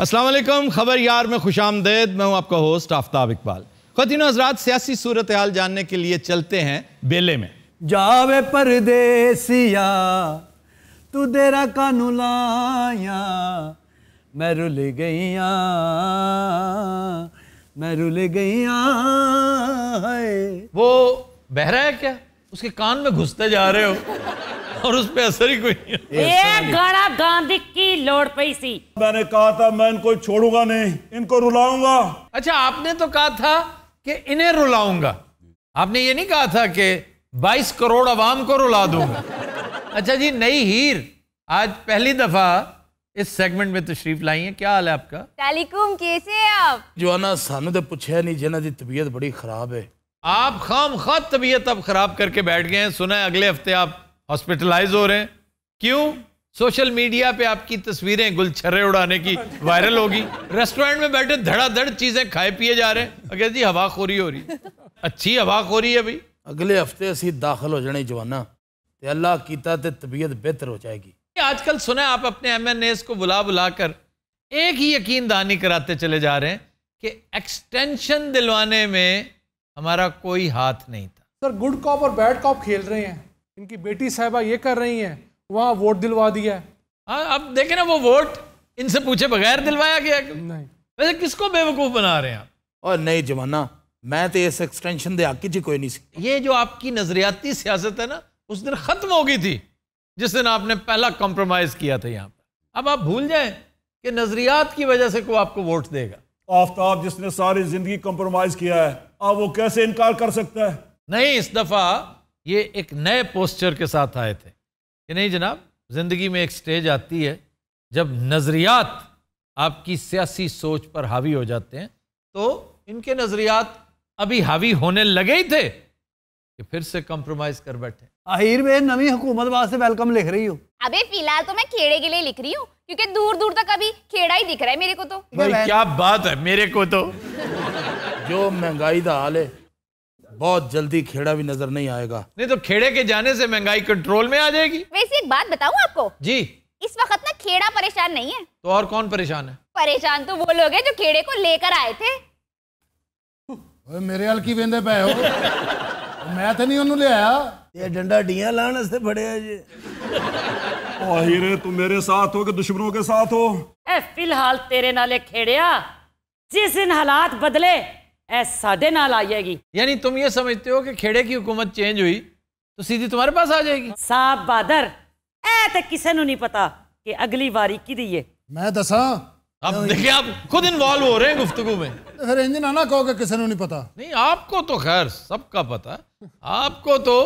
असलम खबर यार में खुश आमदेद मैं हूँ आपका होस्ट आफ्ताब इकबाल खतिन हजरात सियासी सूरत हाल जानने के लिए चलते हैं बेले में जावे परदेसिया तू देरा कानू लाया मैं रुल गईया मैं रुल गईया वो बहरा है क्या उसके कान में घुसते जा रहे हो और उस पर असर ही कोई नहीं ये गाना गांधी की लोड पी सी मैंने कहा था मैं इनको छोड़ूंगा नहीं इनको रुलाऊंगा अच्छा आपने तो कहा था कि इन्हें रुलाऊंगा आपने ये नहीं कहा था कि 22 करोड़ आवाम को रुला दूंगा अच्छा जी नई हीर आज पहली दफा इस सेगमेंट में तशरीफ लाई है क्या हाल है आपका टेलीकॉम कैसे हैं आप जो ना सानू तो पूछे नहीं जिन्हें तबीयत बड़ी खराब है आप खाम खा तबीयत अब खराब करके बैठ गए हैं सुना है अगले हफ्ते आप हॉस्पिटलाइज हो रहे हैं क्यों सोशल मीडिया पे आपकी तस्वीरें गुलछरे उड़ाने की वायरल होगी रेस्टोरेंट में बैठे धड़ाधड़ चीजें खाए पिए जा रहे हैं अगर जी हवाखोरी हो रही अच्छी हवाखोरी है भाई अगले हफ्ते असी दाखिल हो जाने जवाना ਤੇ ਅੱਲਾਹ ਕੀਤਾ ਤੇ ਤਬੀਅਤ ਬਿਹਤਰ आजकल सुना आप अपने एस को बुला बुला कर एक ही यकीन दानी कराते चले जा रहे हैं कि एक्सटेंशन दिलवाने में हमारा कोई हाथ नहीं था सर गुड कॉप और बैड कॉप खेल रहे हैं इनकी बेटी साहबा ये कर रही हैं वहाँ वोट दिलवा दिया है हाँ अब देखें ना वो वोट इनसे पूछे बगैर दिलवाया गया नहीं वैसे किसको बेवकूफ़ बना रहे हैं और नहीं जमाना मैं तो इस एक्सटेंशन दे आकी जी कोई नहीं सी ये जो आपकी नजरियाती सियासत है ना उस दिन ख़त्म हो गई थी जिस दिन आपने पहला कॉम्प्रोमाइज़ किया था यहाँ पर अब आप भूल जाएं कि नजरियात की वजह से कोई आपको वोट देगा आफ्ताब जिसने सारी जिंदगी कॉम्प्रोमाइज किया है अब वो कैसे इनकार कर सकता है नहीं इस दफा ये एक नए पोस्चर के साथ आए थे कि नहीं जनाब ज़िंदगी में एक स्टेज आती है जब नज़रियात आपकी सियासी सोच पर हावी हो जाते हैं तो इनके नज़रियात अभी हावी होने लगे ही थे कि फिर से कॉम्प्रोमाइज कर बैठे आहिर में नवी हुकूमत वास्ते वेलकम लिख रही हूँ अबे फिलहाल तो मैं खेड़े के लिए लिख रही हूँ क्योंकि दूर दूर तक अभी खेड़ा ही दिख रहा है मेरे को तो भाई क्या बात है मेरे को तो जो महंगाई का हाल है बहुत जल्दी खेड़ा भी नजर नहीं आएगा नहीं तो खेड़े के जाने से महंगाई कंट्रोल में आ जाएगी वैसे एक बात बताऊं आपको जी इस वक्त ना खेड़ा परेशान नहीं है तो और कौन परेशान है परेशान तो वो लोग हैं जो खेड़े को लेकर आए थे मेरे हल की बेंदे पे हो मैं तो नहीं उन्होंने ले आया ये डंडा डिया लाने से बड़े है जी हीरे तुम मेरे साथ हो के दुश्मनों के साथ हो ए फिलहाल तेरे नाले खेड़िया जिस दिन हालात बदले ਇਹ ਸਾਡੇ ਨਾਲ ਆ ਜਾਏਗੀ ਯਾਨੀ ਤੁਮ ਇਹ ਸਮਝਦੇ ਹੋ ਕਿ ਖੇੜੇ ਦੀ ਹਕੂਮਤ ਚੇਂਜ तो सीधी तुम्हारे पास आ जाएगी साहब बहादुर ऐ तो किसी ने नहीं पता कि अगली बारी की दी है मैं दसा अब देखिए आप खुद इन्वॉल्व हो रहे हैं गुफ्तगु में तो फिर इंजन ना कहो किसी को नहीं पता नहीं आपको तो खैर सबका पता आपको तो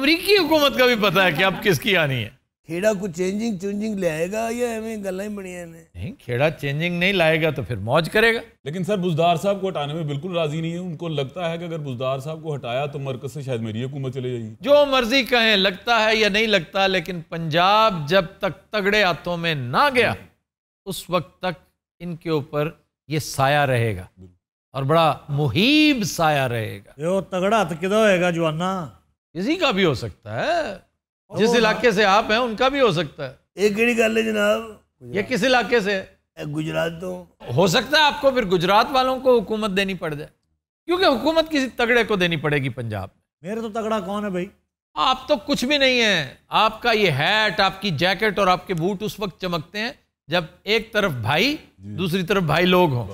अमरीकी हुकूमत का भी पता है कि आप किसकी आनी है खेड़ा को चेंजिंग चेंजिंग ले आएगा या हमें गला ही बढ़िया ने नहीं खेड़ा चेंजिंग नहीं लाएगा तो फिर मौज करेगा लेकिन सर बुजदार साहब को हटाने में बिल्कुल राजी नहीं है उनको लगता है कि अगर बुजदार साहब को हटाया तो मरकज से शायद मेरी हुकूमत चले जाएगी जो मर्जी कहें लगता है या नहीं लगता लेकिन पंजाब जब तक तगड़े हाथों में ना गया उस वक्त तक इनके ऊपर ये साया रहेगा और बड़ा मुहिब साया रहेगा तगड़ा हथ किधर होएगा जवाना किसी का भी हो सकता है जिस इलाके से आप हैं उनका भी हो सकता है एक गल है जनाब ये किस इलाके से है गुजरात तो हो सकता है आपको फिर गुजरात वालों को हुकूमत देनी पड़ जाए क्योंकि हुकूमत किसी तगड़े को देनी पड़ेगी पंजाब में मेरे तो तगड़ा कौन है भाई आप तो कुछ भी नहीं है आपका ये हैट आपकी जैकेट और आपके बूट उस वक्त चमकते हैं जब एक तरफ भाई दूसरी तरफ भाई लोग हों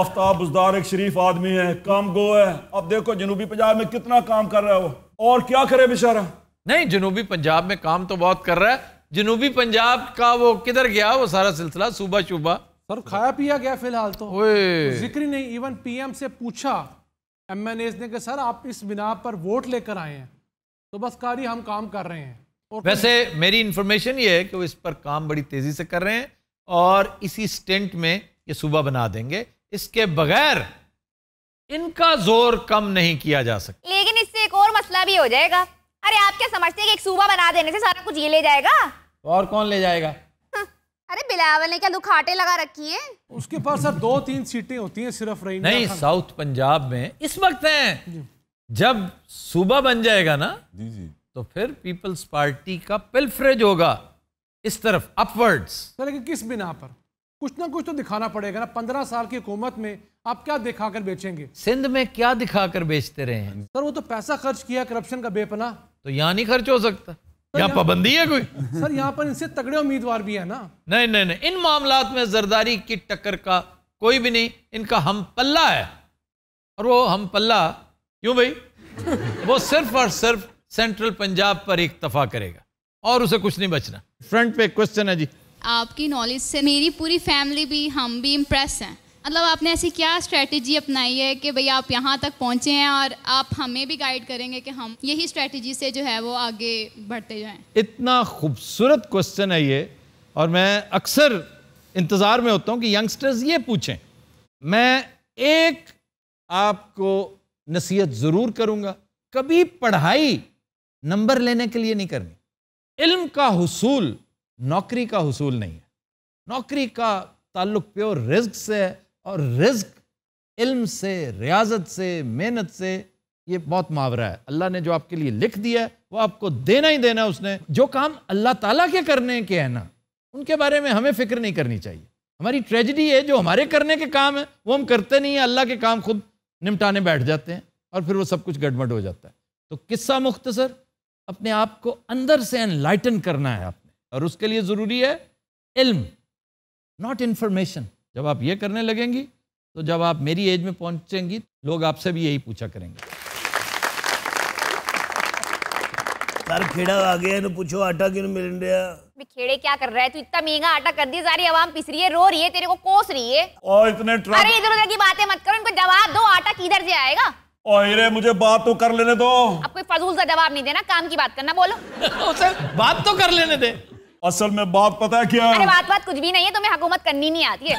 आफ्ताब बुजदार एक शरीफ आदमी है काम गो है अब देखो जनूबी पंजाब में कितना काम कर रहा है वो और क्या करे बेचारा नहीं जनूबी पंजाब में काम तो बहुत कर रहा है जनूबी पंजाब का वो किधर गया वो सारा सिलसिला सूबा शूबा सर खाया पिया गया फिलहाल तो जिक्र नहीं इवन पीएम से पूछा एम एन एज ने कि सर आप इस बिना पर वोट लेकर आए हैं तो बस कारी हम काम कर रहे हैं और वैसे मेरी इंफॉर्मेशन ये है कि वो इस पर काम बड़ी तेजी से कर रहे हैं और इसी स्टेंट में ये सूबा बना देंगे इसके बगैर इनका जोर कम नहीं किया जा सकता लेकिन इससे एक और मसला भी हो जाएगा अरे आप क्या समझते हैं कि एक सूबा बना देने से सारा कुछ ये ले जाएगा और कौन ले जाएगा हाँ। अरे बिलावल ने क्या दुखाटे लगा रखी है उसके पास सर दो तीन सीटें होती हैं सिर्फ रही नहीं साउथ पंजाब में इस वक्त है जब सूबा बन जाएगा ना तो फिर पीपल्स पार्टी का पिल्फ्रेज होगा इस तरफ अपवर्ड्स सर लेकिन किस बिना पर कुछ ना कुछ तो दिखाना पड़ेगा ना पंद्रह साल की हुकूमत में आप क्या दिखाकर बेचेंगे सिंध में क्या दिखाकर बेचते रहे हैं सर वो तो पैसा खर्च किया करप्शन का बेपना तो यहाँ नहीं खर्च हो सकता यहाँ पाबंदी है कोई सर यहाँ पर इनसे तगड़े उम्मीदवार भी है ना नहीं नहीं नहीं इन मामला में जरदारी की टक्कर का कोई भी नहीं इनका हम पल्ला है और वो हम पल्ला क्यों भाई वो सिर्फ और सिर्फ सेंट्रल पंजाब पर एक तफा करेगा और उसे कुछ नहीं बचना फ्रंट पे क्वेश्चन है जी आपकी नॉलेज से मेरी पूरी फैमिली भी हम भी इम्प्रेस हैं मतलब आपने ऐसी क्या स्ट्रैटेजी अपनाई है कि भई आप यहाँ तक पहुँचे हैं और आप हमें भी गाइड करेंगे कि हम यही स्ट्रेटजी से जो है वो आगे बढ़ते जाएं इतना खूबसूरत क्वेश्चन है ये और मैं अक्सर इंतज़ार में होता हूँ कि यंगस्टर्स ये पूछें मैं एक आपको नसीहत ज़रूर करूँगा कभी पढ़ाई नंबर लेने के लिए नहीं करनी इल्म का हसूल नौकरी का हसूल नहीं है नौकरी का ताल्लुक प्योर रिस्क से है और रिज्क इल्म से रियाजत से मेहनत से ये बहुत मुहावरा है अल्लाह ने जो आपके लिए लिख दिया है वो आपको देना ही देना है उसने जो काम अल्लाह ताला के करने के हैं ना उनके बारे में हमें फिक्र नहीं करनी चाहिए हमारी ट्रेजिडी है जो हमारे करने के काम है वो हम करते नहीं हैं अल्लाह के काम खुद निपटाने बैठ जाते हैं और फिर वो सब कुछ गड़बड़ हो जाता है तो किस्सा मुख्तसर अपने आप को अंदर से एनलाइटन करना है आपने और उसके लिए ज़रूरी है इल्म नॉट इन्फॉर्मेशन जब आप ये करने लगेंगी तो जब आप मेरी एज में पहुंचेंगी लोग आपसे भी यही पूछा करेंगे सर खेड़ा आ गया तो पूछो आटा क्यों मिल रहा खेड़े क्या कर रहा है तू इतना महंगा आटा कर दिया सारी आवाम पिस रही है रो रही है तेरे को कोस रही है और इतने अरे इधर उधर की बातें मत करो इनको जवाब दो आटा किधर से आएगा मुझे बात तो कर लेने दो आपको फजूल सा जवाब नहीं देना काम की बात करना बोलो बात तो कर लेने दे असल में बात पता है क्या अरे बात बात कुछ भी नहीं है तुम्हें हुकूमत करनी नहीं आती है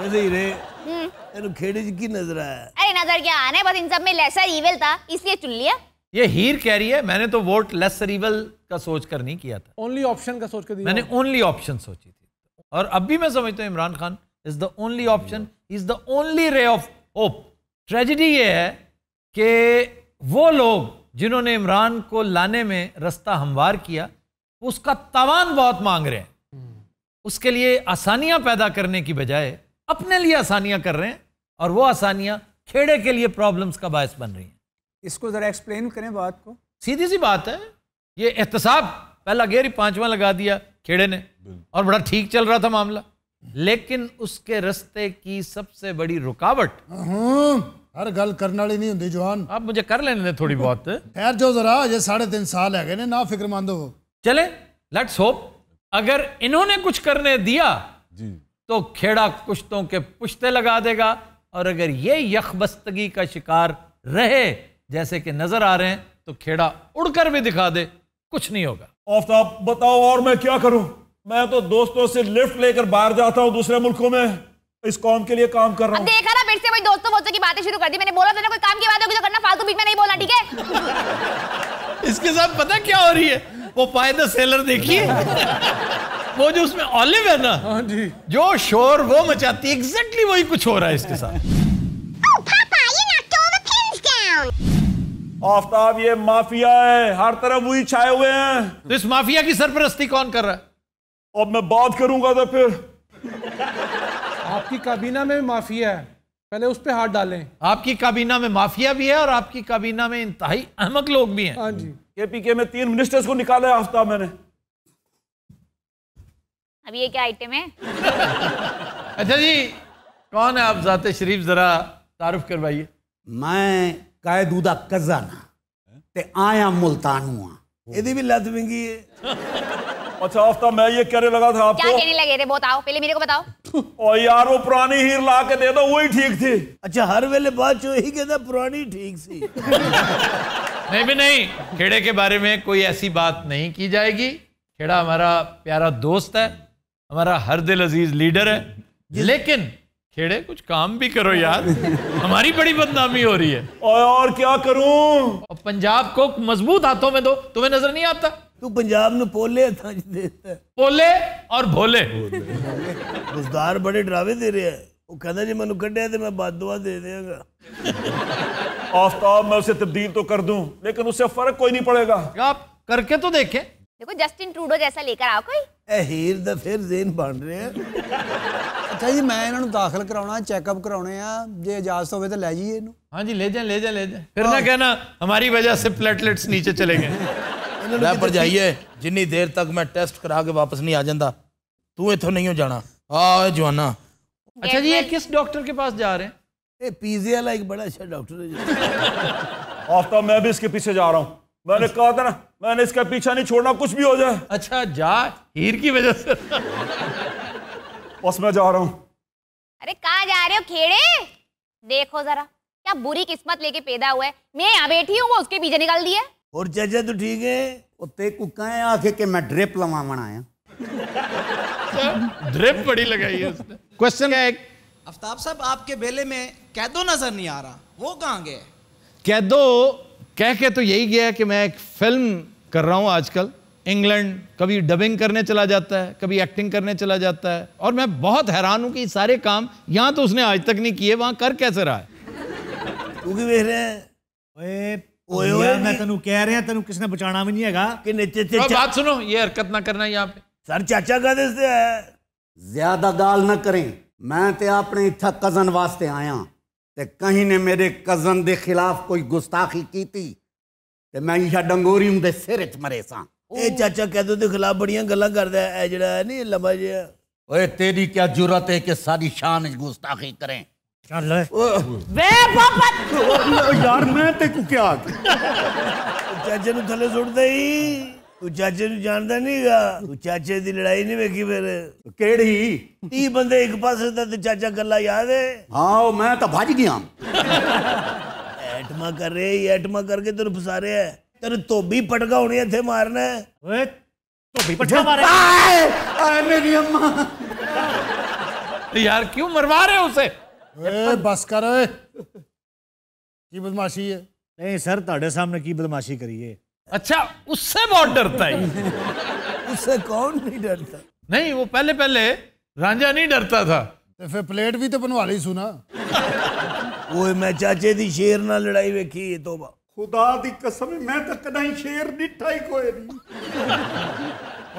वैसे ही रे हम्म। तेरे खेड़े की नजर आया अरे नजर क्या आने बस इन सब में लेसर इवेल था इसलिए चुन लिया ये हीर कह रही है मैंने तो वोट लेसर इवेल का सोच कर नहीं किया था ओनली ऑप्शन का सोच कर दिया मैंने ओनली ऑप्शन सोची थी और अब भी मैं समझता हूँ Imran Khan is the only option is the only ray of hope tragedy ये है कि वो लोग जिन्होंने इमरान को लाने में रास्ता हमवार किया उसका तवान बहुत मांग रहे हैं हम्म। उसके लिए आसानियां पैदा करने की बजाय अपने लिए आसानियां कर रहे हैं और वो आसानियां खेड़े के लिए प्रॉब्लम्स का बायस बन रही हैं इसको ज़रा एक्सप्लेन करें बात को सीधी सी बात है ये एहतसाब पहला गेर ही पांचवा लगा दिया खेड़े ने और बड़ा ठीक चल रहा था मामला लेकिन उसके रस्ते की सबसे बड़ी रुकावट हर गल करने वाली नहीं होती जवान आप मुझे कर लेने थोड़ी बहुत खैर जो जरा ये साढ़े तीन साल है ना फिक्रमंद हो चले लेट्स होप अगर इन्होंने कुछ करने दिया जी। तो खेड़ा कुश्तों के पुश्ते लगा देगा और अगर ये यखबस्तगी का शिकार रहे जैसे कि नजर आ रहे हैं तो खेड़ा उड़कर भी दिखा दे कुछ नहीं होगा आफ्ताब बताओ और मैं क्या करूं मैं तो दोस्तों से लिफ्ट लेकर बाहर जाता हूं दूसरे मुल्कों में इस कॉम के लिए काम कर रहा हूँ देखा ना फिर से वही दोस्तों वोस्तों की बातें शुरू कर दी मैंने बोला था ना कोई काम की बात होगी तो करना फालतू बीच में नहीं बोला ठीक है इसके साथ पता क्या हो रही है वो पाए द सेलर देखिए वो जो उसमें ऑलिव है ना हाँ जी जो शोर वो मचाती एग्जैक्टली वही कुछ हो रहा है इसके साथ oh, आफ्ताब ये माफिया है हर तरफ वही छाए हुए हैं तो इस माफिया की सरपरस्ती कौन कर रहा है अब मैं बात करूंगा तो फिर आपकी काबीना में माफिया है पहले उस पर हाथ डालें आपकी काबीना में माफिया भी है और आपकी काबीना में इंतहाई अहमक लोग भी हैं हाँ जी केपीके में तीन मिनिस्टर्स को निकाले हफ्ता मैंने अब ये क्या आइटम है अच्छा जी कौन है आप जाते शरीफ जरा तारुफ करवाइए मैं कायदूदा कजाना ते आया मुल्तान हुआ यदि भी लत महंगी है अच्छा आफ्ताब मैं ये कहने लगा था आपको क्या कहने लगे थे बताओ पहले मेरे को बताओ ओ यार वो पुरानी हीर ला के दे दो वही ठीक थी अच्छा हर वेले बात जो ही कहता पुरानी ठीक सी नहीं भी नहीं खेड़े के बारे में कोई ऐसी बात नहीं की जाएगी खेड़ा हमारा प्यारा दोस्त है हमारा हर दिल अजीज लीडर है लेकिन खेड़े कुछ काम भी करो यार हमारी बड़ी बदनामी हो रही है और, और क्या करूं पंजाब को मजबूत हाथों में दो तुम्हें नजर नहीं आता तू पंजाब ने पोले पोले और भोले ਪੋਲੇ बड़े डरावे दे रहे हैं वो कहना जी मैं ਜੇ ਮੈਨੂੰ ਕੱਢਿਆ ਤੇ ਮੈਂ ਬਾਦਵਾ आफ्ताब में उसे तब्दील तो कर दूं लेकिन उससे फर्क कोई नहीं पड़ेगा आप करके तो देखें देखो जस्टिन ट्रूडो जैसा लेकर आओ कोई ਹੀਰ ਦਾ ਫਿਰ ਜ਼ੇਨ ਬਣ ਰਿਹਾ ਅੱਛਾ ਜੀ ਮੈਂ ਇਹਨਾਂ ਨੂੰ ਦਾਖਲ ਕਰਾਉਣਾ ਚੈੱਕਅਪ ਕਰਾਉਣੇ ਆ ਜੇ ਇਜਾਜ਼ਤ ਹੋਵੇ ਤਾਂ ਲੈ ਜਾਈਏ ਇਹਨੂੰ ਹਾਂਜੀ ਲੈ ਜਾ ਲੈ ਜਾ ਲੈ ਜਾ ਫਿਰ ਨਾ ਕਹਿਣਾ ਹਮਾਰੀ ਵਜ੍ਹਾ ਸੇ ਪਲੇਟਲੇਟਸ ਨੀਚੇ ਚਲੇ ਗਏ ਲੈ ਪਰ ਜਾਈਏ ਜਿੰਨੀ ਦੇਰ ਤੱਕ ਮੈਂ ਟੈਸਟ ਕਰਾ ਕੇ ਵਾਪਸ ਨਹੀਂ ਆ ਜਾਂਦਾ ਤੂੰ ਇੱਥੋਂ ਨਹੀਂ ਹੋ ਜਾਣਾ ਆ ਜਵਾਨਾ अच्छा जी ये किस डॉक्टर के पास जा रहे हैं पीजे वाला एक बड़ा अच्छा डॉक्टर है आफ्ताब मैं भी इसके पीछे जा रहा हूँ मैंने अच्छा। कहा था ना मैंने इसका पीछा नहीं छोड़ना कुछ भी हो जाए अच्छा जा हीर की वजह से बस मैं जा रहा हूँ अरे कहाँ जा रहे हो खेड़े देखो जरा क्या बुरी किस्मत लेके पैदा हुआ है मैं यहाँ बैठी हूँ उसके पीछे निकाल दिया और चाचा तो ठीक है उत्ते कुका है आके के मैं ड्रिप लवावन आया ड्रिप बड़ी लगाई है उसने क्वेश्चन है आफ्ताब साहब आपके बेले में कैदो नजर नहीं आ रहा वो कहाँ गए कैदो कह के तो यही गया कि मैं एक फिल्म कर रहा हूँ आजकल इंग्लैंड कभी डबिंग करने चला जाता है कभी एक्टिंग करने चला जाता है और मैं बहुत हैरान हूँ कि सारे काम यहाँ तो उसने आज तक नहीं किए वहाँ कर कैसे रहा है क्योंकि वे रहे ओए ओए मैं ਤੈਨੂੰ ਕਹਿ ਰਿਹਾ ਤੈਨੂੰ ਕਿਸ ਨੇ ਬਚਾਣਾ ਵੀ ਨਹੀਂ ਹੈਗਾ ਕਿ ਨੀਚੇ ਤੇ ਬਾਤ ਸੁਣੋ ਇਹ ਹਰਕਤ पे सर चाचा का दस्ते ज्यादा गाल ना करें मैं ते अपने इतना कज़न वास्ते आया ते कहीं ने मेरे कज़न के खिलाफ कोई गुस्ताखी की ते मैं इहा डंगोरी उंदे सिर च मरे सां चाचा कैदू दे खिलाफ बड़िया गल कर नी लम्बा जेहा ओए तेरी क्या जरूरत है कि सारी शान गुस्ताखी करें चल वे यार मैं ते को क्या चाचा नु थले सुट दई चाचे जानता नहीं गा चाचे की लड़ाई नहीं वेखी फिर केड़ी ती बंदे एक पास चाचा गला याद है हाँ मैं तो भाज गया एटमा कर रहे एटमा करके तेरे फसारे है तेरे धोबी पटका होने इतने मारना है हाँ, यार क्यों मरवा रहे उसे? ए, बस कर बदमाशी करिए अच्छा उससे बहुत डरता है उससे कौन नहीं डरता नहीं वो पहले पहले रांझा नहीं डरता था ਤੇ ਫਿਰ ਪਲੇਟ ਵੀ ਤੇ ਬਣਵਾ ਲਈ ਸੁਣਾ ਓਏ ਮੈਂ ਚਾਚੇ ਦੀ ਸ਼ੇਰ ਨਾਲ ਲੜਾਈ ਵੇਖੀ ਏ ਤੋਬਾ ਖੁਦਾ ਦੀ ਕਸਮ ਮੈਂ ਤਾਂ ਕਦਾਂ ਹੀ ਸ਼ੇਰ ਡਿੱਠਾ ਹੀ ਕੋਈ ਨਹੀਂ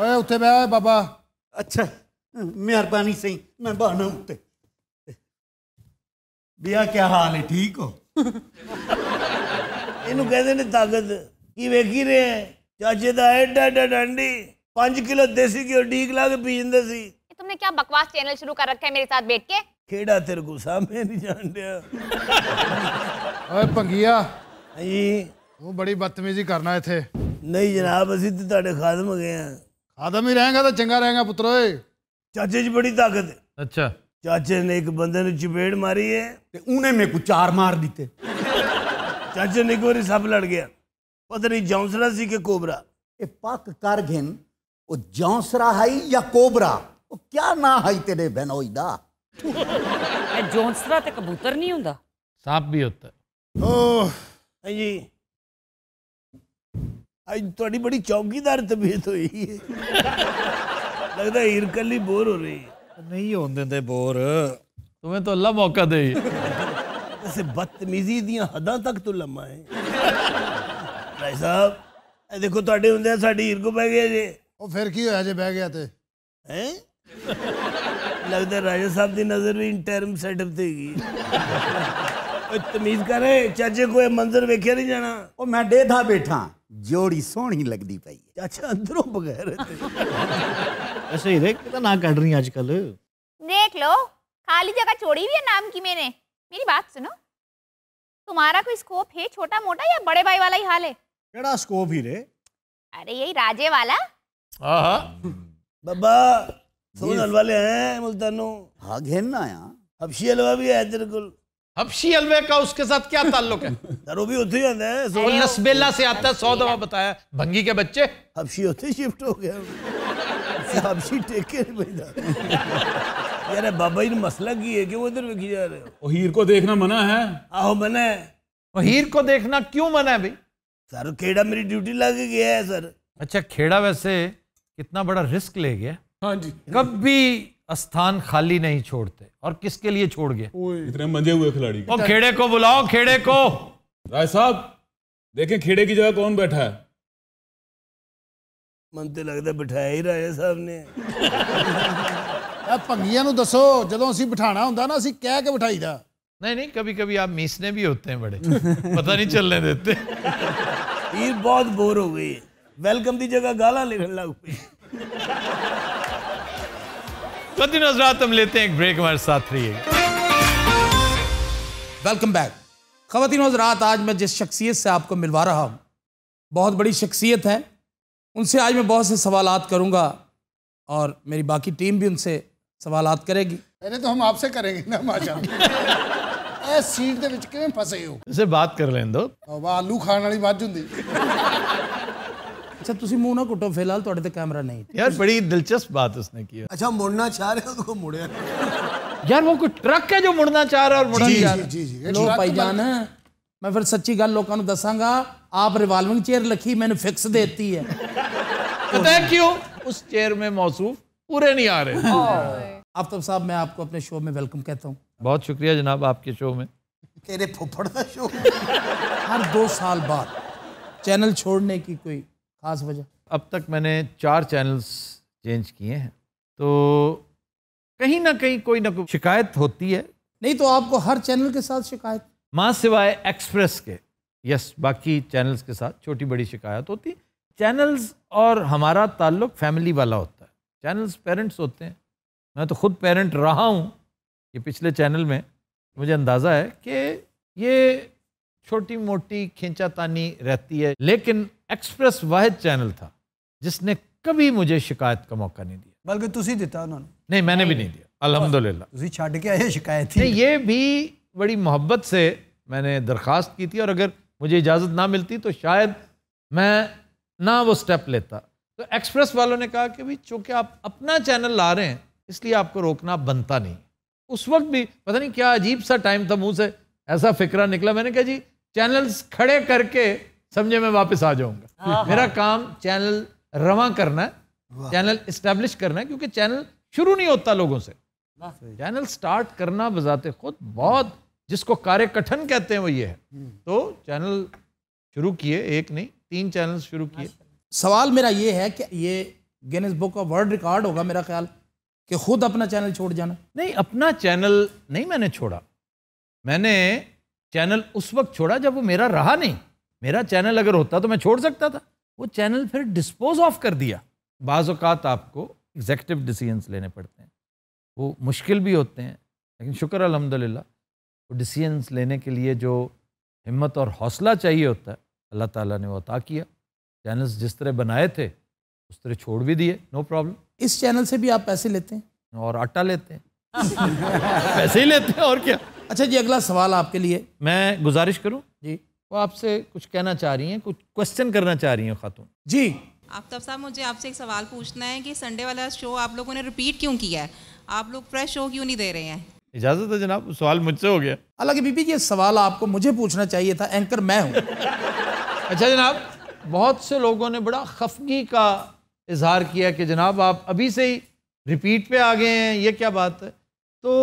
ਓਏ ਉੱਥੇ ਬੈ ਬਾਬਾ ਅੱਛਾ ਮਿਹਰਬਾਨੀ ਸਹੀ ਮੈਂ ਬਾਣਾ ਉੱਤੇ ਬਿਆ ਕੀ ਹਾਲ ਹੈ ਠੀਕ ਹੋ ਇਹਨੂੰ ਕਹਿੰਦੇ ਨੇ ਤਾਕਤ वेखी रहे हैं चाचे का एडा एडा डांडी पांच किलो देसी घ्यो डीक ला के पीजे तुमने क्या बकवास चैनल शुरू कर रखा है मेरे साथ बैठ के खेड़ा तेरे को सामने नहीं जान दिया पंगिया हाँ जी वो बड़ी बदतमीजी करना इतने नहीं जनाब असी तो खादम गए हैं खादम ही रहेगा तो चंगा रहेगा पुत्र चाचे जी बड़ी ताकत है अच्छा चाचे ने एक बंदे ने चपेड़ मारी है उन्हें मेरे को चार मार दीते चाचे ने एक बार सप लड़ गया पदरी जौसरा जी के कोबरा ए पक कर घिन ओ जौसरा हई या कोबरा ओ क्या ना हई तेरे बहनोई दा जौसरा ते कबूतर नहीं हुंदा सांप भी होता ओह जी आज थोड़ी बड़ी चौकीदार तबीयत हुई लगता है हिरकली बोर हो रही है नहीं होते थे बोर तुम्हें तो अल्लाह मौका दे बदतमीजी दिया हदा तक तो लम्मा है भाई साहब देखो थोड़े होंगे साइर को बह गया जी और फिर की हो जे बह गया तो है लगता राजा साहब की नज़र भी इंटरम सेटअप थी तमीज करे चाचे को मंजर वेख्या नहीं जाना वो मैं डे था बैठा जोड़ी सोहनी लगती पाई चाचा अंदरों बगैर ना कट रही अजकल देख लो खाली जगह छोड़ी भी है नाम की मैंने मेरी बात सुनो तुम्हारा कोई स्कोप है छोटा मोटा या बड़े भाई वाला ही हाल है केड़ा स्कोप ही रे अरे यही राजे वाला आहा बाबा सुन हलवा ले हैं मुल्तानो हाँ घेरना यहाँ हबशी अलवा भी है तेरे को हबशी अलवे का उसके साथ क्या ताल्लुक है दरो भी उठ जाते हैं सो नसबेला से आता सौ दवा बताया भंगी के बच्चे हबशी होते शिफ्ट हो गया हबशी टेक केयर के यार बाबा इन मसला की है कि वो इधर देखी जा रहे हो हीर को देखना मना है आओ मना है हीर को देखना क्यों मना है भाई सर खेड़ा मेरी ड्यूटी लग गया है सर अच्छा खेड़ा वैसे कितना बड़ा रिस्क ले गया हाँ जी कभी स्थान खाली नहीं छोड़ते और किसके लिए छोड़ गए इतने मजे हुए खिलाड़ी और खेड़े को बुलाओ खेड़े को राय साहब देखें खेड़े की जगह कौन बैठा है मन तो लगता बिठाया ही राय साहब ने भंगिया दसो जो ਜਦੋਂ ਅਸੀਂ ਬਿਠਾਣਾ ਹੁੰਦਾ ਨਾ ਅਸੀਂ ਕਹਿ नहीं नहीं कभी कभी आप मीसने भी होते हैं बड़े पता नहीं चलने देते हीर बहुत बोर हो गई वेलकम दी जगह गाला लिखने लग दिन रात हम लेते हैं एक ब्रेक हमारे साथ रहिए वेलकम बैक खवतिन हजरात आज मैं जिस शख्सियत से आपको मिलवा रहा हूँ बहुत बड़ी शख्सियत है उनसे आज मैं बहुत से सवाल करूँगा और मेरी बाकी टीम भी उनसे सवाल करेगी अरे तो हम आपसे करेंगे ना माशा ਇਸ ਸੀਟ ਦੇ ਵਿੱਚ ਕਿਵੇਂ ਫਸੇ ਹੋ ਇਸੇ ਬਾਤ ਕਰ ਵਾ ਆਲੂ ਖਾਣ ਵਾਲੀ ਵੱਜ ਹੁੰਦੀ ਤੁਸੀਂ ਮੂੰਹ ਨਾ ਕੁੱਟੋ ਫਿਲਹਾਲ ਤੁਹਾਡੇ ਤੇ ਕੈਮਰਾ ਨਹੀਂ आप रिवाल्विंग चेयर लखी मैंने फिक्स देती है उस चेयर में मौसू पूरे नहीं आ रहे आफ्ताब साहब मैं आपको अपने शो में वेलकम कहता हूँ बहुत शुक्रिया जनाब आपके शो में तेरे फोपड़ तो का शो हर दो साल बाद चैनल छोड़ने की कोई खास वजह अब तक मैंने चार चैनल्स चेंज किए हैं तो कहीं ना कहीं कोई ना कोई शिकायत होती है नहीं तो आपको हर चैनल के साथ शिकायत माँ सिवाय एक्सप्रेस के यस बाकी चैनल्स के साथ छोटी बड़ी शिकायत होती चैनल्स और हमारा ताल्लुक फैमिली वाला होता है चैनल्स पेरेंट्स होते हैं मैं तो खुद पेरेंट रहा हूँ ये पिछले चैनल में मुझे अंदाज़ा है कि ये छोटी मोटी खींचातानी रहती है लेकिन एक्सप्रेस वाहिद चैनल था जिसने कभी मुझे शिकायत का मौका नहीं दिया बल्कि तुझे दिता उन्होंने नहीं मैंने नहीं। भी नहीं दिया अलहमदुल्ला छाट के आए शिकायत नहीं ये भी बड़ी मोहब्बत से मैंने दरख्वास्त की थी और अगर मुझे इजाज़त ना मिलती तो शायद मैं ना वो स्टेप लेता तो एक्सप्रेस वालों ने कहा कि भाई चूँकि आप अपना चैनल ला रहे हैं इसलिए आपको रोकना बनता नहीं उस वक्त भी पता नहीं क्या अजीब सा टाइम था मुंह से ऐसा फिक्रा निकला मैंने कहा जी चैनल्स खड़े करके समझे मैं वापस आ जाऊंगा हाँ। मेरा काम चैनल रवा करना है चैनल इस्टेब्लिश करना है क्योंकि चैनल शुरू नहीं होता लोगों से चैनल स्टार्ट करना बजाते खुद बहुत जिसको कार्य कठिन कहते हैं वो ये है हम्म। तो चैनल शुरू किए एक नहीं तीन चैनल शुरू किए सवाल मेरा ये है कि ये Guinness book of world record होगा मेरा ख्याल कि खुद अपना चैनल छोड़ जाना नहीं अपना चैनल नहीं मैंने छोड़ा मैंने चैनल उस वक्त छोड़ा जब वो मेरा रहा नहीं मेरा चैनल अगर होता तो मैं छोड़ सकता था वो चैनल फिर डिस्पोज ऑफ कर दिया बाज़ात आपको एग्जेक्टिव डिसीजंस लेने पड़ते हैं वो मुश्किल भी होते हैं लेकिन शुक्र अलहमदिल्ला वो डिसीजंस लेने के लिए जो हिम्मत और हौसला चाहिए होता है अल्लाह ताला ने वो अता किया चैनल्स जिस तरह बनाए थे उस तरह छोड़ भी दिए नो प्रॉब्लम इस चैनल से भी आप पैसे लेते हैं और आटा लेते हैं पैसे ही लेते हैं और क्या अच्छा जी अगला सवाल आपके लिए मैं गुजारिश करूँ जी वो आपसे कुछ कहना चाह रही हैं कुछ क्वेश्चन करना चाह रही हैं खातून जी आफ्ताब साहब मुझे आपसे एक सवाल पूछना है कि संडे वाला शो आप लोगों ने रिपीट क्यों किया है आप लोग फ्रेश शो क्यों नहीं दे रहे हैं इजाजत है जनाब सवाल मुझसे हो गया हालांकि बीबी ये सवाल आपको मुझे पूछना चाहिए था एंकर मैं हूँ अच्छा जनाब बहुत से लोगों ने बड़ा खफगी का इजहार किया कि जनाब आप अभी से ही रिपीट पे आ गए हैं ये क्या बात है तो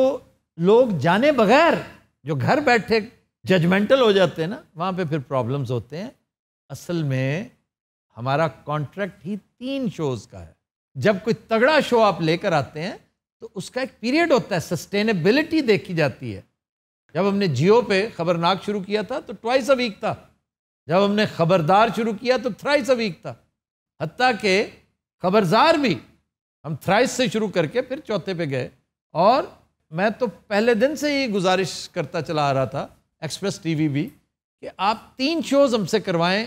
लोग जाने बगैर जो घर बैठे जजमेंटल हो जाते हैं ना वहाँ पे फिर प्रॉब्लम्स होते हैं असल में हमारा कॉन्ट्रैक्ट ही तीन शोज़ का है जब कोई तगड़ा शो आप लेकर आते हैं तो उसका एक पीरियड होता है सस्टेनेबिलिटी देखी जाती है जब हमने जियो पे खबरनाक शुरू किया था तो ट्वाइस अ वीक था जब हमने खबरदार शुरू किया तो थ्राइस अ वीक था हती के खबरदार भी हम थ्राइस से शुरू करके फिर चौथे पे गए और मैं तो पहले दिन से ही गुजारिश करता चला आ रहा था एक्सप्रेस टीवी भी कि आप तीन शोज हमसे करवाएं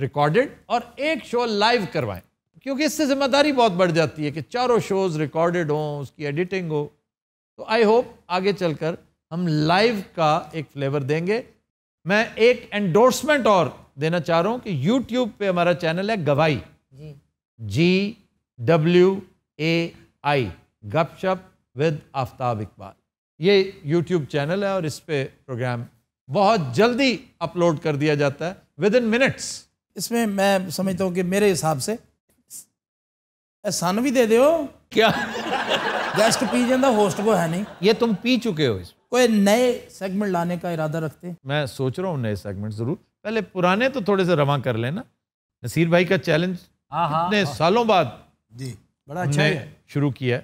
रिकॉर्डेड और एक शो लाइव करवाएं क्योंकि इससे जिम्मेदारी बहुत बढ़ जाती है कि चारों शोज रिकॉर्डेड हों उसकी एडिटिंग हो तो आई होप आगे चलकर हम लाइव का एक फ्लेवर देंगे मैं एक एंडोर्समेंट और देना चाह रहा हूँ कि यूट्यूब पे हमारा चैनल है गवाही जी डब्ल्यू ए आई गपशप विद आफ्ताब इकबाल ये यूट्यूब चैनल है और इस पर प्रोग्राम बहुत जल्दी अपलोड कर दिया जाता है विद इन मिनट्स इसमें मैं समझता हूँ कि मेरे हिसाब से सानू भी दे दो क्या गेस्ट पी जाता होस्ट को है नहीं ये तुम पी चुके हो इस कोई नए सेगमेंट लाने का इरादा रखते मैं सोच रहा हूँ नए सेगमेंट जरूर पहले पुराने तो थोड़े से रवा कर लेना नसीर भाई का चैलेंज हाँ, हाँ, इतने हाँ। सालों बाद जी बड़ा अच्छा है शुरू किया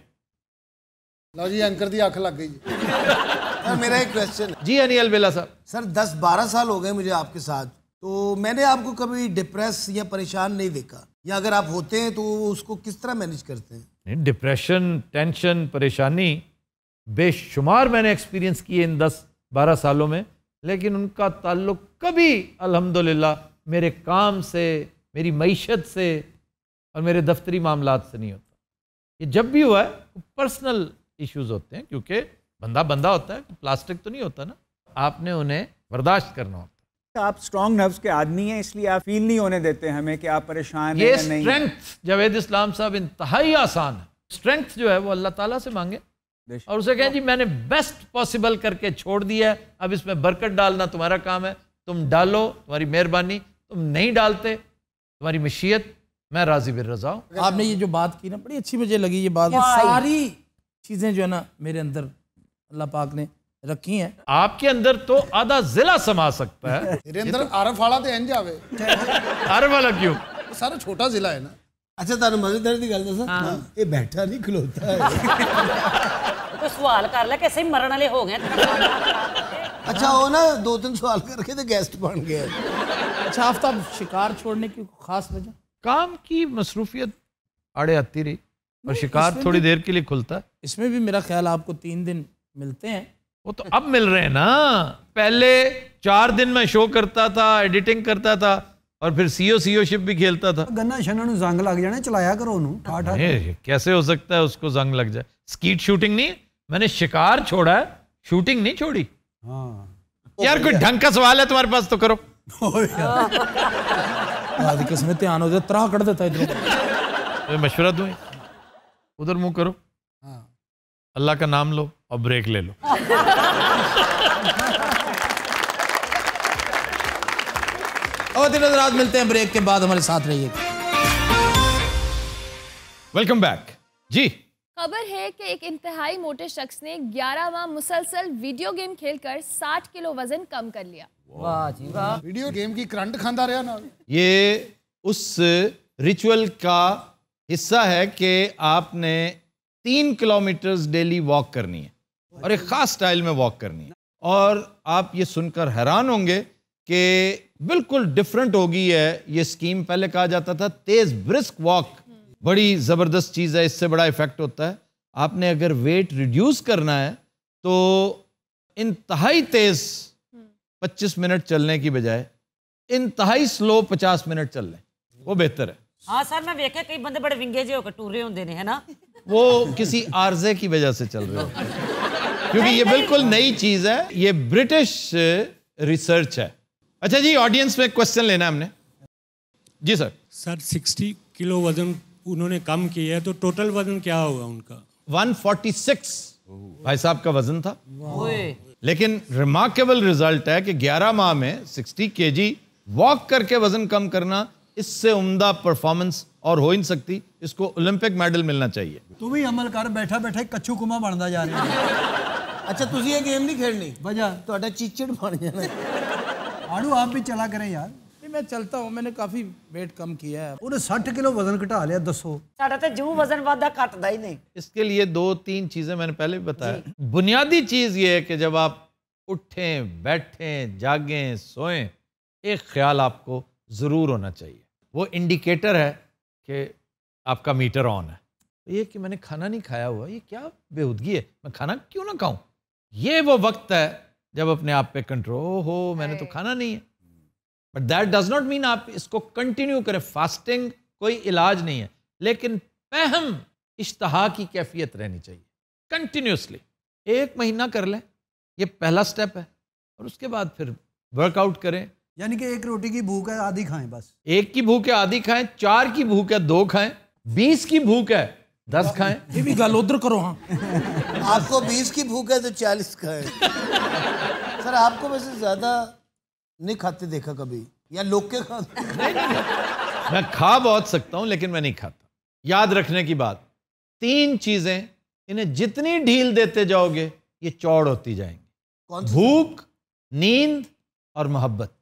लो जी एंकर दी आंख लग गई सर मेरा एक क्वेश्चन जी अनिल बेला साहब सर दस बारह साल हो गए मुझे आपके साथ तो मैंने आपको कभी डिप्रेस या परेशान नहीं देखा या अगर आप होते हैं तो उसको किस तरह मैनेज करते हैं डिप्रेशन टेंशन परेशानी बेशुमार मैंने एक्सपीरियंस किए इन दस बारह सालों में लेकिन उनका ताल्लुक कभी अल्हम्दुलिल्लाह मेरे काम से मेरी मीशत से और मेरे दफ्तरी मामला से नहीं होता ये जब भी हुआ है तो पर्सनल इश्यूज होते हैं क्योंकि बंदा बंदा होता है प्लास्टिक तो नहीं होता ना आपने उन्हें बर्दाश्त करना होता अच्छा, आप स्ट्रॉन्ग नर्व्स के आदमी हैं इसलिए आप फील नहीं होने देते हमें कि आप परेशान ये हैं स्ट्रेंथ जावेद इस्लाम साहब इंतहाई आसान है स्ट्रेंथ जो है वो अल्लाह तला से मांगे और उसे कहें जी मैंने बेस्ट पॉसिबल करके छोड़ दिया है अब इसमें बरकत डालना तुम्हारा काम है तुम डालो तुम्हारी मेहरबानी तुम नहीं डालते तुम्हारी मशीयत मैं राजी बिर रजा हूँ आपने ये जो बात की ना बड़ी अच्छी मुझे लगी ये बात ये सारी चीज़ें जो है ना मेरे अंदर अल्लाह पाक ने रखी हैं आपके अंदर तो आधा जिला समा सकता है मेरे अंदर तो... आरफ वाला तो एंज आवे आरफ वाला क्यों तो सारा छोटा जिला है ना अच्छा ਤੁਹਾਨੂੰ मजेदार ਦੀ गल ਦੱਸਾਂ ਇਹ ਬੈਠਾ ਨਹੀਂ ਖਲੋਤਾ ਹੈ ਤੂੰ ਸਵਾਲ ਕਰ ਲੈ ਕਿ ਅਸੀਂ ਮਰਨ ਵਾਲੇ ਹੋ ਗਏ अच्छा वो ना दो तीन सवाल करके अच्छा, तो गेस्ट बन गया अच्छा आफ्ताब शिकार छोड़ने की खास वजह काम की मसरूफियत आड़े आती रही और शिकार थोड़ी देर के लिए खुलता है इसमें भी मेरा ख्याल आपको तीन दिन मिलते हैं वो तो अब मिल रहे हैं ना पहले चार दिन मैं शो करता था एडिटिंग करता था और फिर सीओ सीओ शिप भी खेलता था गन्ना शना जंग लग जाने चलाया करो कैसे हो सकता है उसको जंग लग जाए स्कीट शूटिंग नहीं मैंने शिकार छोड़ा शूटिंग नहीं छोड़ी हाँ यार कोई ढंग का सवाल है तुम्हारे पास तो करो राधिका उसमें ध्यान हो जाए कट देता इधर मशुरा दू उधर मुंह करो हाँ। अल्लाह का नाम लो और ब्रेक ले लो और दिन रात मिलते हैं ब्रेक के बाद हमारे साथ रहिए वेलकम बैक जी खबर है कि एक इंतहाई मोटे शख्स ने 11 मुसलसल वीडियो गेम खेलकर 60 किलो वजन कम कर लिया ਵਾਹ ਜੀ ਵਾਹ ਵੀਡੀਓ रिचुअल का हिस्सा है कि आपने तीन किलोमीटर डेली वॉक करनी है और एक ख़ास स्टाइल में वॉक करनी है और आप ये सुनकर हैरान होंगे कि बिल्कुल डिफरेंट होगी है ये स्कीम पहले कहा जाता था तेज़ ब्रिस्क वॉक बड़ी ज़बरदस्त चीज़ है इससे बड़ा इफ़ेक्ट होता है आपने अगर वेट रिड्यूस करना है तो इंतहाई तेज़ पच्चीस मिनट चलने की बजाय इंतहाई स्लो पचास मिनट चल लें वो बेहतर है हाँ सर मैं देखा कई बंदे बड़े विंगे जो होकर टूर रहे होंगे है ना वो किसी आरजे की वजह से चल रहे होते क्योंकि ये बिल्कुल नई चीज है ये ब्रिटिश रिसर्च है अच्छा जी ऑडियंस में क्वेश्चन लेना हमने जी सर सर 60 किलो वजन उन्होंने कम किया है तो टोटल वजन क्या होगा उनका 146 भाई साहब का वजन था लेकिन रिमार्केबल रिजल्ट है कि 11 माह में 60 जी वॉक करके वजन कम करना इससे उम्दा परफॉर्मेंस और हो ही नहीं सकती इसको ओलंपिक मेडल मिलना चाहिए तू भी अमल कर बैठा बैठा कछू कुमा बनता जा रहा है अच्छा तुझे ये गेम नहीं खेलनी वजह तो चीचड़ बन जाना आड़ू आप भी चला करें यार मैं चलता हूँ मैंने काफी वेट कम किया ਹੈ ਉਹਨੇ 60 ਕਿਲੋ ਵਜ਼ਨ ਘਟਾ ਲਿਆ ਦੱਸੋ ਸਾਡਾ ਤਾਂ ਜੂ ਵਜ਼ਨ ਵਾਧਾ इसके लिए दो तीन चीजें मैंने पहले भी बताया बुनियादी चीज ये है कि जब आप उठें बैठें जागें सोएं एक ख्याल आपको ज़रूर होना चाहिए वो इंडिकेटर है कि आपका मीटर ऑन है तो ये कि मैंने खाना नहीं खाया हुआ ये क्या बेहूदगी है मैं खाना क्यों ना खाऊं ये वो वक्त है जब अपने आप पे कंट्रोल हो मैंने तो खाना नहीं है but that does not mean आप इसको कंटिन्यू करें फास्टिंग कोई इलाज नहीं है लेकिन पहम इश्तहा की कैफियत रहनी चाहिए कंटिन्यूसली एक महीना कर लें ये पहला स्टेप है और उसके बाद फिर वर्कआउट करें यानी कि एक रोटी की भूख है आधी खाएं बस एक की भूख है आधी खाएं चार की भूख है दो खाएं बीस की भूख है दस खाएं ये भी गल उधर करो हाँ आपको बीस की भूख है तो चालीस खाएं सर आपको वैसे ज्यादा नहीं खाते देखा कभी या लोग के खाते नहीं, नहीं। मैं खा बहुत सकता हूं लेकिन मैं नहीं खाता याद रखने की बात तीन चीजें इन्हें जितनी ढील देते जाओगे ये चौड़ होती जाएंगी कौन भूख नींद और मोहब्बत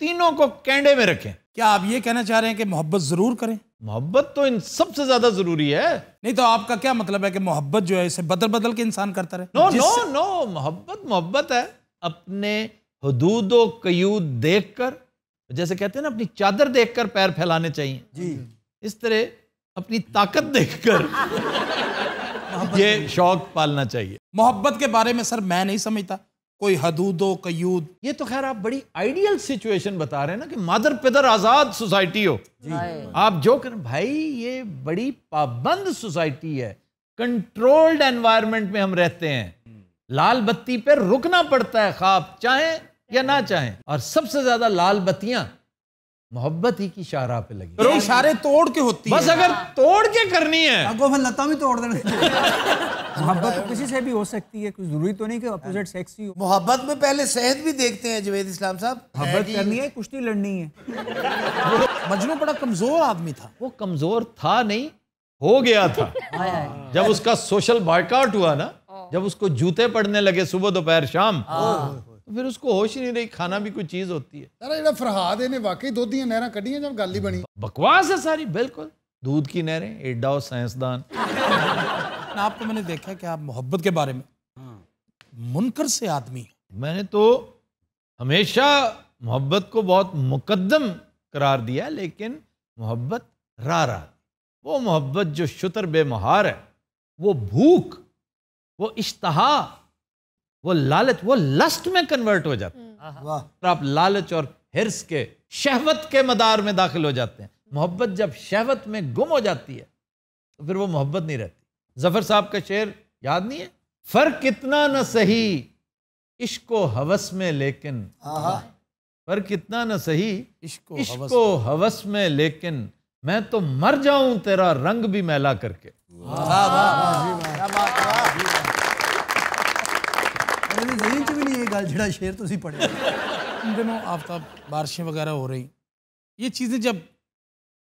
तीनों को कैंडे में रखें क्या आप ये कहना चाह रहे हैं कि मोहब्बत जरूर करें मोहब्बत तो इन सबसे ज्यादा जरूरी है नहीं तो आपका क्या मतलब है कि मोहब्बत जो है इसे बदल बदल के इंसान करता रहे नो नो नो मोहब्बत मोहब्बत है अपने हदूद कयूद देख कर जैसे कहते हैं ना अपनी चादर देख कर पैर फैलाने चाहिए जी इस तरह अपनी ताकत देख कर ये शौक पालना चाहिए मोहब्बत के बारे में सर मैं नहीं समझता कोई हदूदो कयूद ये तो खैर आप बड़ी आइडियल सिचुएशन बता रहे हैं ना कि मादर पिदर आजाद सोसाइटी हो आप जो कर भाई ये बड़ी पाबंद सोसाइटी है कंट्रोल्ड एनवायरमेंट में हम रहते हैं लाल बत्ती पर रुकना पड़ता है खाब चाहे या ना चाहें और सबसे ज्यादा लाल बत्तियां मोहब्बत ही की शाहरा पे लगी इशारे तोड़ के होती बस है। अगर तोड़ के करनी है लता भी तोड़ देना मोहब्बत तो किसी से भी हो सकती है कुछ जरूरी तो नहीं कि अपोजिट सेक्स हाँ। ही हो मोहब्बत में पहले सेहत भी देखते हैं जवेद इस्लाम साहब मोहब्बत करनी है कुश्ती लड़नी है मजनू बड़ा कमजोर आदमी था वो कमजोर था नहीं हो गया था जब उसका सोशल बाइकआउट हुआ ना हाँ। जब उसको जूते पड़ने लगे सुबह दोपहर शाम हाँ। फिर उसको होश ही नहीं रही खाना भी कोई चीज़ होती है ਸਾਰਾ ਜਿਹੜਾ फरहाद ਇਹਨੇ वाकई ਦੁੱਧ दिन नहर ਕੱਢੀਆਂ जब गल ही बनी बकवास है सारी बिल्कुल दूध की नहरें एड्डा और साइंसदान आपको मैंने देखा कि आप मोहब्बत के बारे में हाँ। मुनकर से आदमी मैंने तो हमेशा मोहब्बत को बहुत मुकदम करार दिया लेकिन मोहब्बत रा रहा वो मोहब्बत जो शुतर बेमहार है वो भूख वो इश्तहा वो लालच वो लस्ट में कन्वर्ट हो जाता है हम्म। आप लालच और हिरस के शहवत के मदार में दाखिल हो जाते हैं मोहब्बत जब शहवत में गुम हो जाती है तो फिर वो मोहब्बत नहीं रहती जफर साहब का शेर याद नहीं है फर्क इतना न सही इश्को हवस में लेकिन फर्क इतना न सही इश्को, इश्को हवस में लेकिन मैं तो मर जाऊं तेरा रंग भी मैला करके वाह वाह वाह मेरे जहन च भी नहीं ये गल जो शेर ਤੁਸੀਂ पढ़े इन दिनों आफ्ताब बारिशें वगैरह हो रही ये चीज़ें जब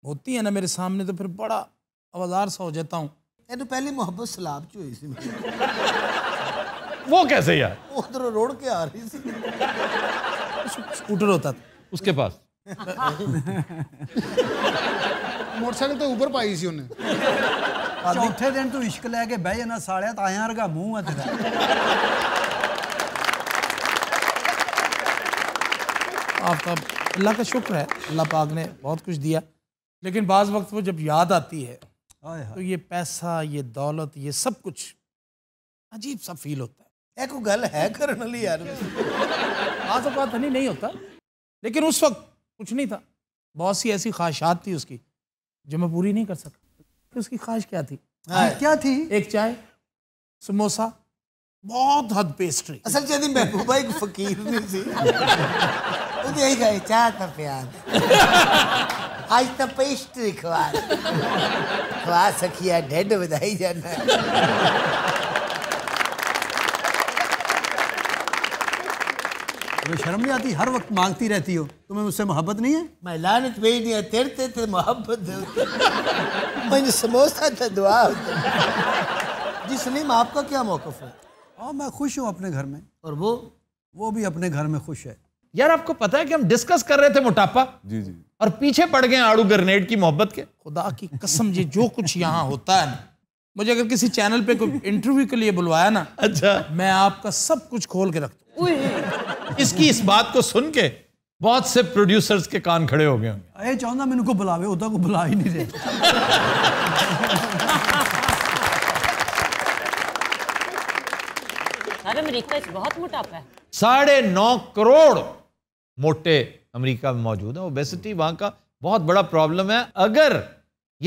होती हैं ना मेरे सामने तो फिर बड़ा आवाजार सा हो जाता हूँ ये तो पहले मोहब्बत सलाब च हुई थी वो कैसे यार उधर रोड के आ रही थी स्कूटर होता था उसके पास मोटरसाइकिल तो ऊपर पाई सी उन्हें चौथे दिन तू इश्क लैके बह जाना सालिया ताया वर्गा मूंह है तेरा आपका अल्लाह का शुक्र है अल्लाह पाक ने बहुत कुछ दिया लेकिन बाज़ वक्त वो जब याद आती है तो ये पैसा ये दौलत ये सब कुछ अजीब सा फील होता है एक गल है करने ली यार आज बात नहीं नहीं होता लेकिन उस वक्त कुछ नहीं था बहुत सी ऐसी ख्वाहिशात थी उसकी जो मैं पूरी नहीं कर सका तो उसकी ख्वाहिश क्या थी हाँ, क्या थी एक चाय समोसा बहुत हद पेस्ट्री असल महबूबा एक फकीर नहीं थी उदय आज तो पेस्ट्री खवा खवा सखी जाना तुम्हें शर्म नहीं आती हर वक्त मांगती रहती हो तुम्हें मुझसे मोहब्बत नहीं है मैं लानत भेज दिया तेरते थे मोहब्बत मैंने समोसा था दुआ जी सलीम आपका क्या मौकफ है और मैं खुश हूँ अपने घर में और वो वो भी अपने घर में खुश है यार आपको पता है कि हम डिस्कस कर रहे थे मोटापा जी जी और पीछे पड़ गए आड़ू ग्रेनेड की मोहब्बत के खुदा की कसम जी जो कुछ यहाँ होता है ना मुझे अगर किसी चैनल पे कोई इंटरव्यू के लिए बुलवाया ना अच्छा मैं आपका सब कुछ खोल के रखता इसकी इस बात को सुन के बहुत से प्रोड्यूसर्स के कान खड़े हो गए होंगे अरे चाहता मैंने बुलावे उदा को बुला ही नहीं रहे अमेरिका बहुत मोटापा है साढ़े नौ करोड़ मोटे अमेरिका में मौजूद हैं ओबेसिटी वहाँ का बहुत बड़ा प्रॉब्लम है अगर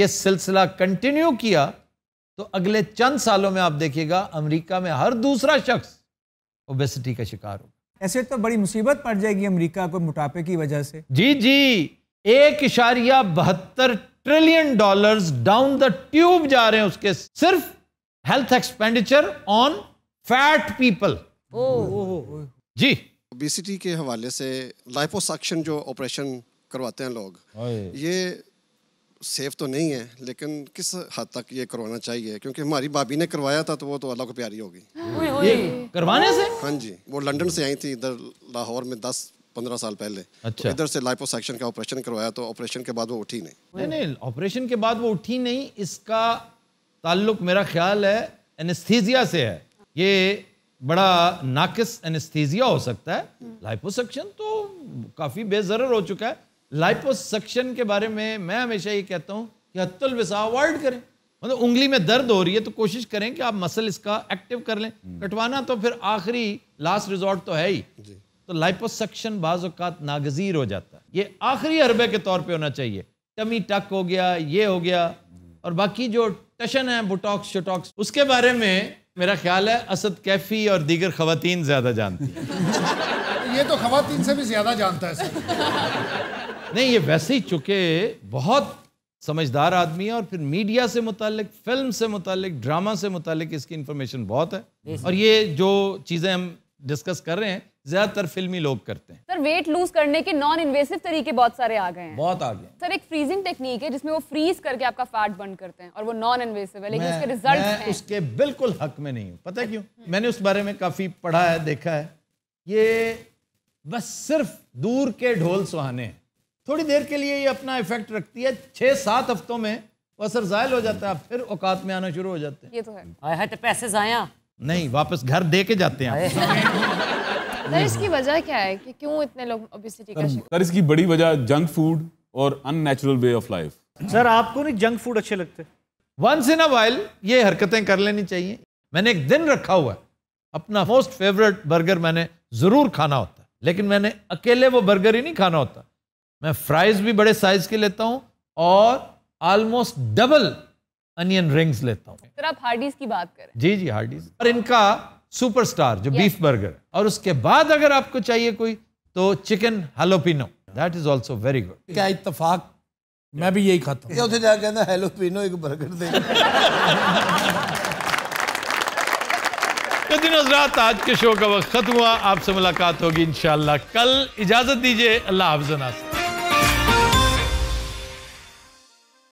ये सिलसिला कंटिन्यू किया तो अगले चंद सालों में आप देखिएगा अमेरिका में हर दूसरा शख्स ओबेसिटी का शिकार हो ऐसे तो बड़ी मुसीबत पड़ जाएगी अमेरिका को मोटापे की वजह से जी जी एक इशारिया बहत्तर trillion dollars down the tube जा रहे हैं उसके सिर्फ health expenditure on fat people ओ ओ जी ओबिसिटी के हवाले से लाइपोसक्शन जो ऑपरेशन करवाते हैं लोग ये सेफ तो नहीं है लेकिन किस हद तक ये करवाना चाहिए क्योंकि हमारी भाभी ने करवाया था तो वो तो अल्लाह को प्यारी होगी करवाने से हाँ जी वो लंदन से आई थी इधर लाहौर में दस पंद्रह साल पहले तो अच्छा। इधर से सेक्शन का ऑपरेशन करवाया तो ऑपरेशन के बाद वो उठी नहीं नहीं ऑपरेशन के बाद वो उठी नहीं इसका ताल्लुक मेरा ख्याल है एनेस्थीजिया से है ये बड़ा नाकिस एनेस्थीजिया हो सकता है लाइपोसक्शन तो काफ़ी बेजर हो चुका है लाइपोसक्शन के बारे में मैं हमेशा ये कहता हूँ कि हत्तल विसा अवॉइड करें मतलब उंगली में दर्द हो रही है तो कोशिश करें कि आप मसल इसका एक्टिव कर लें हम्म। कटवाना तो फिर आखिरी लास्ट रिजॉर्ट तो है ही तो लाइपोसक्शन बाज़ात नागजीर हो जाता है ये आखिरी अरबे के तौर पे होना चाहिए टमी टक हो गया ये हो गया हम्म। और बाकी जो टशन है बुटॉक्स शोटॉक्स उसके बारे में मेरा ख्याल है असद कैफी और दीगर खातन ज्यादा जानती हैं ये तो खातन से भी ज्यादा जानता है नहीं ये वैसे ही चूँकि बहुत समझदार आदमी है और फिर मीडिया से मुतल फिल्म से मुतालिक ड्रामा से मुतल इसकी इन्फॉर्मेशन बहुत है और ये जो चीज़ें हम डिस्कस कर रहे हैं ज्यादातर फिल्मी लोग करते हैं सर वेट लूज करने के नॉन इन्वेसिव तरीके बहुत सारे आ गए हैं बहुत आ गए सर एक फ्रीजिंग टेक्निक है जिसमें वो फ्रीज करके आपका फैट बर्न करते हैं और वो नॉन इन्वेसिव है लेकिन उसके रिजल्ट हैं उसके बिल्कुल हक में नहीं हूँ पता है क्यों मैंने उस बारे में काफी पढ़ा है देखा है ये बस सिर्फ दूर के ढोल सुहाने थोड़ी देर के लिए ये अपना इफेक्ट रखती है छः सात हफ्तों में वो असर जायल हो जाता है फिर औकात में आना शुरू हो जाते हैं ये तो है आया तो पैसे जाया नहीं वापस घर दे के जाते हैं इसकी वजह क्या है कि क्यों इतने लोग ओबेसिटी का शिकार सर इसकी बड़ी वजह जंक फूड और unnatural way of life sir आपको नहीं जंक फूड अच्छे लगते वंस इन अ वाइल ये हरकतें कर लेनी चाहिए मैंने एक दिन रखा हुआ है अपना मोस्ट फेवरेट बर्गर मैंने ज़रूर खाना होता है लेकिन मैंने अकेले वो बर्गर ही नहीं खाना होता मैं फ्राइज भी बड़े साइज के लेता हूँ और ऑलमोस्ट डबल अनियन रिंग्स लेता हूँ तो आप हार्डीज की बात करें जी जी हार्डीज और इनका सुपरस्टार जो yes. बीफ बर्गर और उसके बाद अगर आपको चाहिए कोई तो chicken jalapeno that is also very good क्या इतफाक मैं भी यही खाता हूँ जा कहना हेलोपिनो एक बर्गर दे तो दिनों रात आज के शो का वक्त खत्म हुआ आपसे मुलाकात होगी इंशाल्लाह कल इजाजत दीजिए अल्लाह हाफिज